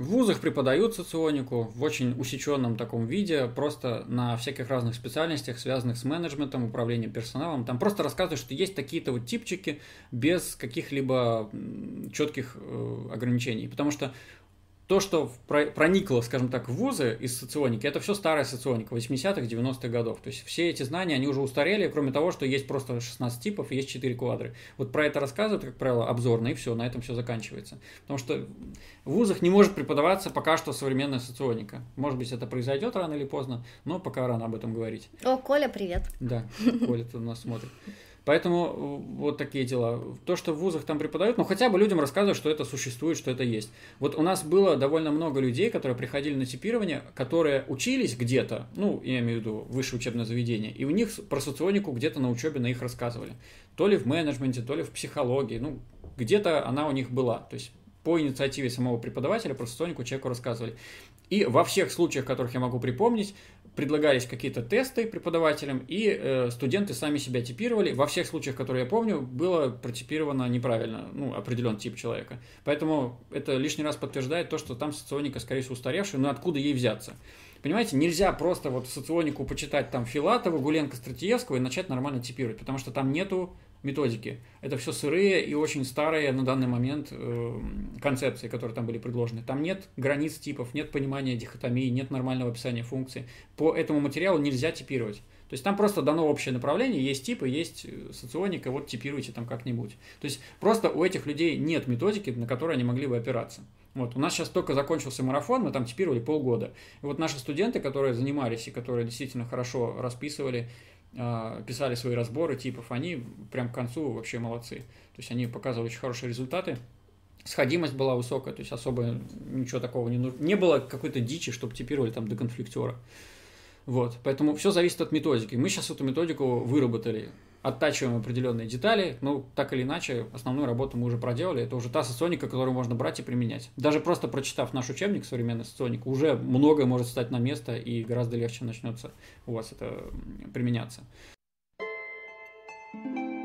В вузах преподают соционику в очень усеченном таком виде, просто на всяких разных специальностях, связанных с менеджментом, управлением персоналом. Там просто рассказывают, что есть такие-то вот типчики без каких-либо четких э, ограничений. Потому что то, что проникло, скажем так, в вузы из соционики, это все старая соционика 80-х, 90-х годов. То есть все эти знания, они уже устарели, кроме того, что есть просто 16 типов и есть 4 квадры. Вот про это рассказывают, как правило, обзорно, и все, на этом все заканчивается. Потому что в вузах не может преподаваться пока что современная соционика. Может быть, это произойдет рано или поздно, но пока рано об этом говорить. О, Коля, привет. Да, Коля тут у нас смотрит. Поэтому э, вот такие дела. То, что в вузах там преподают, ну хотя бы людям рассказывают, что это существует, что это есть. Вот у нас было довольно много людей, которые приходили на типирование, которые учились где-то, ну, я имею в виду высшее учебное заведение, и у них про соционику где-то на учебе на их рассказывали. То ли в менеджменте, то ли в психологии, ну, где-то она у них была. То есть по инициативе самого преподавателя про соционику человеку рассказывали. И во всех случаях, которых я могу припомнить, предлагались какие-то тесты преподавателям, и э, студенты сами себя типировали. Во всех случаях, которые я помню, было протипировано неправильно, ну, определен тип человека. Поэтому это лишний раз подтверждает то, что там соционика, скорее всего, устаревшая, но откуда ей взяться? Понимаете, нельзя просто вот соционику почитать там Филатова, Гуленко, Стратиевского и начать нормально типировать, потому что там нету методики. Это все сырые и очень старые на данный момент э, концепции, которые там были предложены. Там нет границ типов, нет понимания дихотомии, нет нормального описания функции. По этому материалу нельзя типировать. То есть там просто дано общее направление, есть типы, есть э, соционика, вот типируйте там как-нибудь. То есть просто у этих людей нет методики, на которую они могли бы опираться. Вот, у нас сейчас только закончился марафон, мы там типировали полгода. И вот наши студенты, которые занимались и которые действительно хорошо расписывали а, писали свои разборы типов, они прям к концу вообще молодцы. То есть они показывали очень хорошие результаты. Сходимость была высокая, то есть особо ничего такого не нужно. Не было какой-то дичи, чтобы типировали там до конфликтера. Вот, поэтому все зависит от методики. Мы сейчас эту методику выработали оттачиваем определенные детали, ну, так или иначе, основную работу мы уже проделали, это уже та соционика, которую можно брать и применять. Даже просто прочитав наш учебник «Современный соционик», уже многое может встать на место и гораздо легче начнется у вас это применяться. thank you